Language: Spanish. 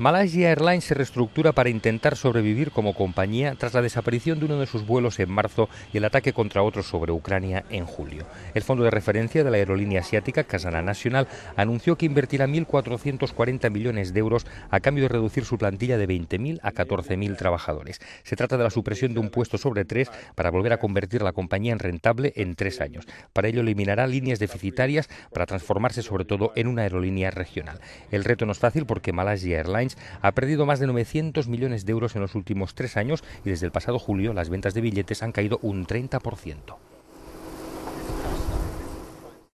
Malaysia Airlines se reestructura para intentar sobrevivir como compañía tras la desaparición de uno de sus vuelos en marzo y el ataque contra otro sobre Ucrania en julio. El fondo de referencia de la aerolínea asiática, Casana Nacional, anunció que invertirá 1.440 millones de euros a cambio de reducir su plantilla de 20.000 a 14.000 trabajadores. Se trata de la supresión de un puesto sobre tres para volver a convertir la compañía en rentable en tres años. Para ello eliminará líneas deficitarias para transformarse sobre todo en una aerolínea regional. El reto no es fácil porque Malaysia Airlines ha perdido más de 900 millones de euros en los últimos tres años y desde el pasado julio las ventas de billetes han caído un 30%.